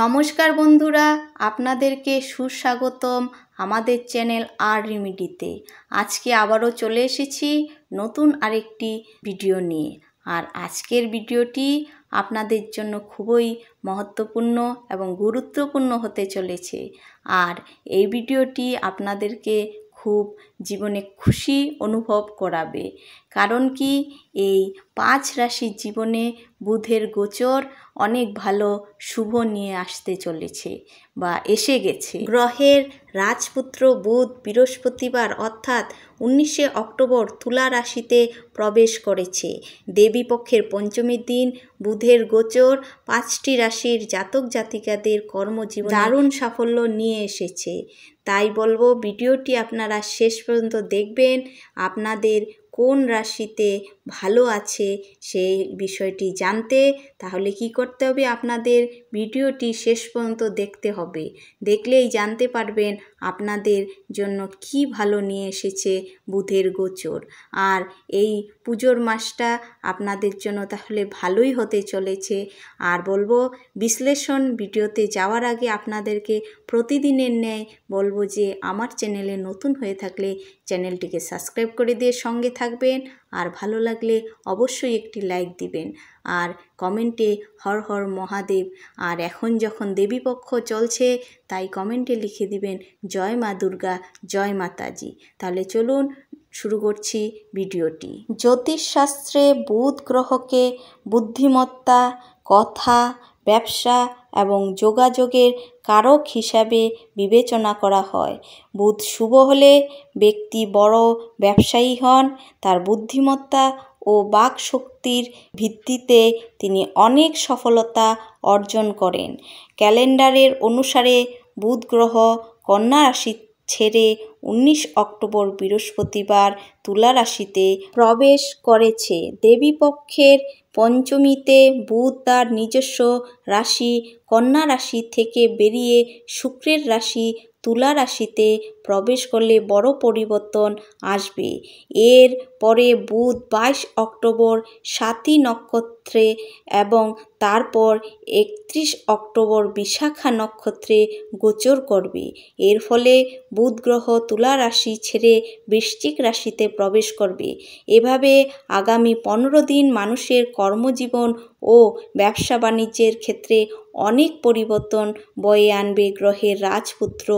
নমস্কার বন্ধুরা আপনাদেরকে সুস্বাগতম আমাদের চ্যানেল আর রিমিডিতে আজকে আবারও চলে এসেছি নতুন আরেকটি ভিডিও নিয়ে আর আজকের ভিডিওটি আপনাদের জন্য খুবই মহত্বপূর্ণ এবং গুরুত্বপূর্ণ হতে চলেছে আর এই ভিডিওটি আপনাদেরকে খুব জীবনে খুশি অনুভব করাবে কারণ কি এই পাঁচ রাশির জীবনে বুধের গোচর অনেক ভালো শুভ নিয়ে আসতে চলেছে বা এসে গেছে গ্রহের রাজপুত্র বুধ বৃহস্পতিবার অর্থাৎ উনিশে অক্টোবর তুলা রাশিতে প্রবেশ করেছে দেবী পক্ষের পঞ্চমীর দিন বুধের গোচর পাঁচটি রাশির জাতক জাতিকাদের কর্মজীবন দারুণ সাফল্য নিয়ে এসেছে তাই বলবো ভিডিওটি আপনারা শেষ পর্যন্ত দেখবেন আপনাদের কোন রাশিতে ভালো আছে সেই বিষয়টি জানতে তাহলে কি করতে হবে আপনাদের ভিডিওটি শেষ পর্যন্ত দেখতে হবে দেখলেই জানতে পারবেন আপনাদের জন্য কি ভালো নিয়ে এসেছে বুধের গোচর আর এই পুজোর মাসটা আপনাদের জন্য তাহলে ভালোই হতে চলেছে আর বলবো বিশ্লেষণ ভিডিওতে যাওয়ার আগে আপনাদেরকে প্রতিদিনের ন্যায় বলবো যে আমার চ্যানেলে নতুন হয়ে থাকলে চ্যানেলটিকে সাবস্ক্রাইব করে দিয়ে সঙ্গে থাকবেন আর ভালো লাগলে অবশ্যই একটি লাইক দিবেন আর কমেন্টে হর হর মহাদেব আর এখন যখন দেবীপক্ষ চলছে তাই কমেন্টে লিখে দিবেন জয় মা দুর্গা জয় মাতাজি তাহলে চলুন শুরু করছি ভিডিওটি জ্যোতিষশাস্ত্রে বুধ গ্রহকে বুদ্ধিমত্তা কথা ব্যবসা এবং যোগাযোগের কারক হিসাবে বিবেচনা করা হয় বুধ শুভ হলে ব্যক্তি বড় ব্যবসায়ী হন তার বুদ্ধিমত্তা ও বাকশক্তির ভিত্তিতে তিনি অনেক সফলতা অর্জন করেন ক্যালেন্ডারের অনুসারে বুধ গ্রহ কন্যা রাশির ছেড়ে ১৯ অক্টোবর বৃহস্পতিবার তুলা রাশিতে প্রবেশ করেছে দেবীপক্ষের পঞ্চমীতে বুধ তার নিজস্ব রাশি কন্যা রাশি থেকে বেরিয়ে শুক্রের রাশি তুলা রাশিতে প্রবেশ করলে বড় পরিবর্তন আসবে এর পরে বুধ বাইশ অক্টোবর সাতই নক্ষত্রে এবং তারপর একত্রিশ অক্টোবর বিশাখা নক্ষত্রে গোচর করবে এর ফলে বুধ গ্রহ তুলা রাশি ছেড়ে বৃশ্চিক রাশিতে প্রবেশ করবে এভাবে আগামী পনেরো দিন মানুষের কর্মজীবন ও ব্যবসা বাণিজ্যের ক্ষেত্রে অনেক পরিবর্তন বয়ে আনবে গ্রহের রাজপুত্র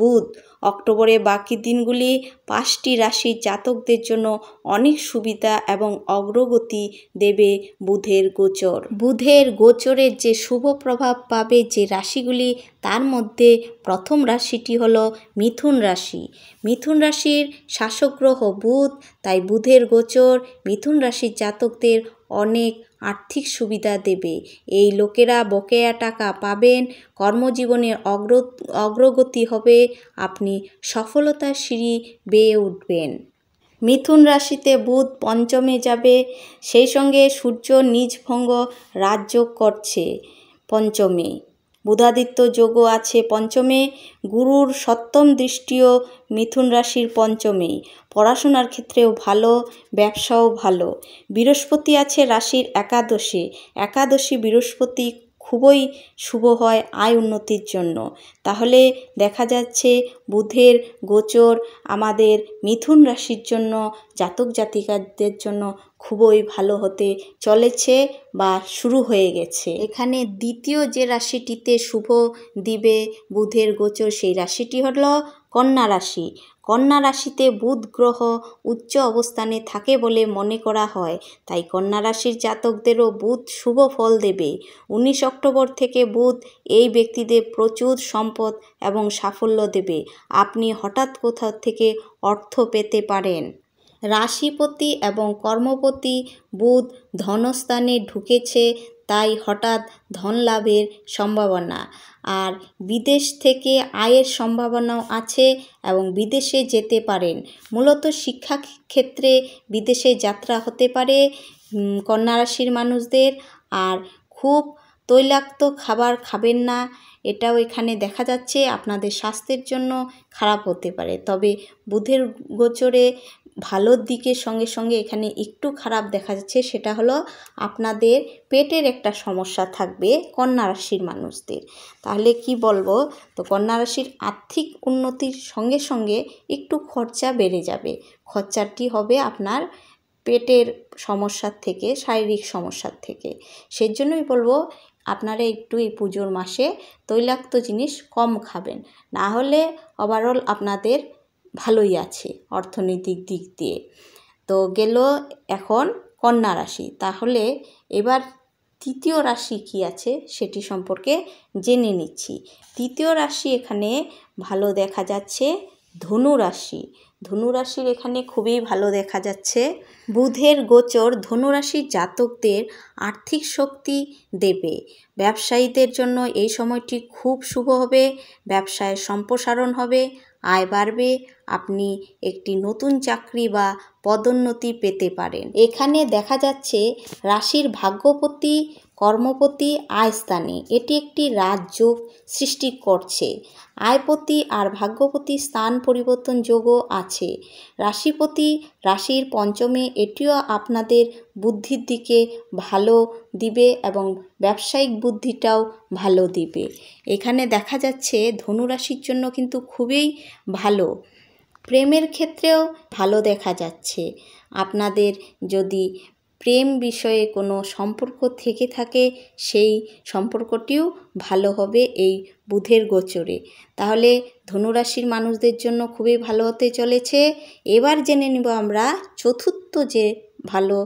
বুধ অক্টোবর অক্টোবরে বাকি দিনগুলি পাঁচটি রাশির জাতকদের জন্য অনেক সুবিধা এবং অগ্রগতি দেবে বুধের গোচর বুধের গোচরের যে শুভ প্রভাব পাবে যে রাশিগুলি তার মধ্যে প্রথম রাশিটি হল মিথুন রাশি মিথুন রাশির শাসক গ্রহ বুধ তাই বুধের গোচর মিথুন রাশির জাতকদের অনেক আর্থিক সুবিধা দেবে এই লোকেরা বকেয়া টাকা পাবেন কর্মজীবনের অগ্র অগ্রগতি হবে আপনি সফলতার সিঁড়ি বেয়ে উঠবেন মিথুন রাশিতে বুধ পঞ্চমে যাবে সেই সঙ্গে সূর্য নিজ ভঙ্গ রাজযোগ করছে পঞ্চমে বুধাদিত্য যোগ আছে পঞ্চমে গুরুর সপ্তম দৃষ্টিও মিথুন রাশির পঞ্চমেই পড়াশোনার ক্ষেত্রেও ভালো ব্যবসাও ভালো বৃহস্পতি আছে রাশির একাদশে একাদশী বৃহস্পতি খুবই শুভ হয় আয় উন্নতির জন্য তাহলে দেখা যাচ্ছে বুধের গোচর আমাদের মিথুন রাশির জন্য জাতক জাতিকাদের জন্য খুবই ভালো হতে চলেছে বা শুরু হয়ে গেছে এখানে দ্বিতীয় যে রাশিটিতে শুভ দিবে বুধের গোচর সেই রাশিটি হলো কন্যা রাশি কন্যা রাশিতে বুধ গ্রহ উচ্চ অবস্থানে থাকে বলে মনে করা হয় তাই কন্যা রাশির জাতকদেরও বুধ শুভ ফল দেবে উনিশ অক্টোবর থেকে বুধ এই ব্যক্তিদের প্রচুর সম্পদ এবং সাফল্য দেবে আপনি হঠাৎ কোথাও থেকে অর্থ পেতে পারেন রাশিপতি এবং কর্মপতি বুধ ধনস্থানে ঢুকেছে তাই হঠাৎ ধন লাভের সম্ভাবনা আর বিদেশ থেকে আয়ের সম্ভাবনাও আছে এবং বিদেশে যেতে পারেন মূলত শিক্ষা ক্ষেত্রে বিদেশে যাত্রা হতে পারে কন্যারাশির মানুষদের আর খুব তৈলাক্ত খাবার খাবেন না এটাও এখানে দেখা যাচ্ছে আপনাদের স্বাস্থ্যের জন্য খারাপ হতে পারে তবে বুধের গোচরে ভালোর দিকের সঙ্গে সঙ্গে এখানে একটু খারাপ দেখা যাচ্ছে সেটা হলো আপনাদের পেটের একটা সমস্যা থাকবে কন্যা রাশির মানুষদের তাহলে কি বলবো তো কন্যা রাশির আর্থিক উন্নতির সঙ্গে সঙ্গে একটু খরচা বেড়ে যাবে খরচাটি হবে আপনার পেটের সমস্যার থেকে শারীরিক সমস্যার থেকে সেজন্যই বলবো আপনারা একটু এই পুজোর মাসে তৈলাক্ত জিনিস কম খাবেন না হলে ওভারঅল আপনাদের ভালোই আছে অর্থনৈতিক দিক দিয়ে তো গেল এখন কন্যা রাশি তাহলে এবার তৃতীয় রাশি কি আছে সেটি সম্পর্কে জেনে নিচ্ছি তৃতীয় রাশি এখানে ভালো দেখা যাচ্ছে ধনু রাশি ধনু রাশির এখানে খুবই ভালো দেখা যাচ্ছে বুধের গোচর ধনুরাশির জাতকদের আর্থিক শক্তি দেবে ব্যবসায়ীদের জন্য এই সময়টি খুব শুভ হবে ব্যবসায় সম্প্রসারণ হবে আয় বাড়বে আপনি একটি নতুন চাকরি বা পদোন্নতি পেতে পারেন এখানে দেখা যাচ্ছে রাশির ভাগ্যপতি কর্মপতি আয়স্থানে এটি একটি রাজযোগ সৃষ্টি করছে আয়পতি আর ভাগ্যপতি স্থান পরিবর্তন যোগও আছে রাশিপতি রাশির পঞ্চমে এটিও আপনাদের বুদ্ধির দিকে ভালো দিবে এবং ব্যবসায়িক বুদ্ধিটাও ভালো দিবে এখানে দেখা যাচ্ছে ধনুরাশির জন্য কিন্তু খুবই ভালো প্রেমের ক্ষেত্রেও ভালো দেখা যাচ্ছে আপনাদের যদি প্রেম বিষয়ে কোনো সম্পর্ক থেকে থাকে সেই সম্পর্কটিও ভালো হবে এই বুধের গোচরে তাহলে ধনুরাশির মানুষদের জন্য খুবই ভালো হতে চলেছে এবার জেনে নিব আমরা চতুর্থ যে ভালো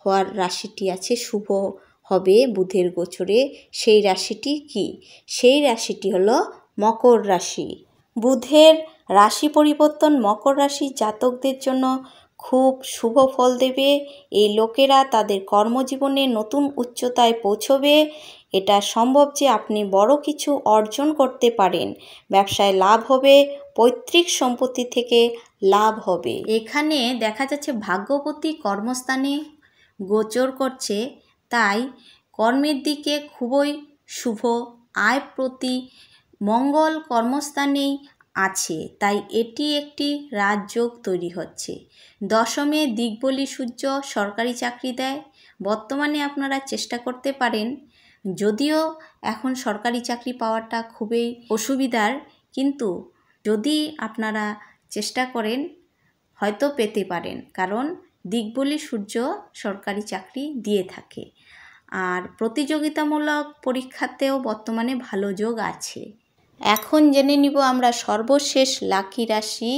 হওয়ার রাশিটি আছে শুভ হবে বুধের গোচরে সেই রাশিটি কি সেই রাশিটি হলো মকর রাশি বুধের রাশি পরিবর্তন মকর রাশি জাতকদের জন্য খুব শুভ ফল দেবে এই লোকেরা তাদের কর্মজীবনে নতুন উচ্চতায় পৌঁছবে এটা সম্ভব যে আপনি বড় কিছু অর্জন করতে পারেন ব্যবসায় লাভ হবে পৈতৃক সম্পত্তি থেকে লাভ হবে এখানে দেখা যাচ্ছে ভাগ্যপতি কর্মস্থানে গোচর করছে তাই কর্মের দিকে খুবই শুভ আয় প্রতি মঙ্গল কর্মস্থানেই আছে তাই এটি একটি রাজযোগ তৈরি হচ্ছে দশমে দিগবলি সূর্য সরকারি চাকরি দেয় বর্তমানে আপনারা চেষ্টা করতে পারেন যদিও এখন সরকারি চাকরি পাওয়াটা খুবই অসুবিধার কিন্তু যদি আপনারা চেষ্টা করেন হয়তো পেতে পারেন কারণ দিগবলি সূর্য সরকারি চাকরি দিয়ে থাকে আর প্রতিযোগিতামূলক পরীক্ষাতেও বর্তমানে ভালো যোগ আছে এখন জেনে নিব আমরা সর্বশেষ লাকি রাশি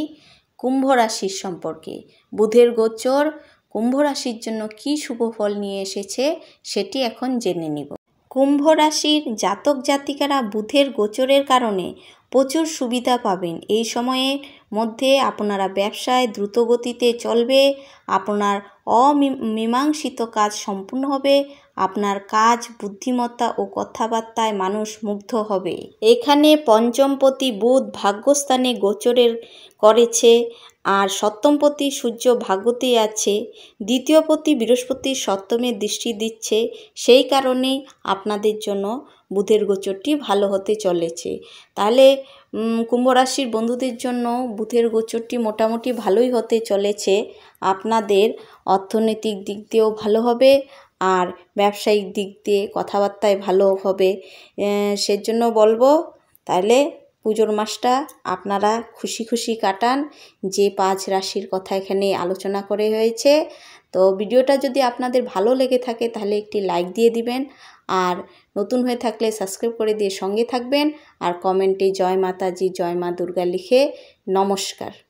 কুম্ভ রাশির সম্পর্কে বুধের গোচর কুম্ভ রাশির জন্য কি শুভ ফল নিয়ে এসেছে সেটি এখন জেনে নিব কুম্ভ রাশির জাতক জাতিকারা বুধের গোচরের কারণে প্রচুর সুবিধা পাবেন এই সময়ে মধ্যে আপনারা ব্যবসায় দ্রুতগতিতে চলবে আপনার অমীমাংসিত কাজ সম্পূর্ণ হবে আপনার কাজ বুদ্ধিমত্তা ও কথাবার্তায় মানুষ মুগ্ধ হবে এখানে পঞ্চমপতি বুধ ভাগ্যস্থানে গোচরের করেছে আর সপ্তমপতি সূর্য ভাগ্যতেই আছে দ্বিতীয়পতি বৃহস্পতি সপ্তমে দৃষ্টি দিচ্ছে সেই কারণেই আপনাদের জন্য বুধের গোচরটি ভালো হতে চলেছে তাহলে কুম্ভরাশির বন্ধুদের জন্য বুধের গোচরটি মোটামুটি ভালোই হতে চলেছে আপনাদের অর্থনৈতিক দিক দিয়েও ভালো হবে আর ব্যবসায়িক দিক দিয়ে কথাবার্তায় ভালো হবে সেজন্য বলবো তাহলে পুজোর মাসটা আপনারা খুশি খুশি কাটান যে পাঁচ রাশির কথা এখানে আলোচনা করে হয়েছে তো ভিডিওটা যদি আপনাদের ভালো লেগে থাকে তাহলে একটি লাইক দিয়ে দিবেন আর নতুন হয়ে থাকলে সাবস্ক্রাইব করে দিয়ে সঙ্গে থাকবেন আর কমেন্টে জয় মাতাজি জয় মা দুর্গা লিখে নমস্কার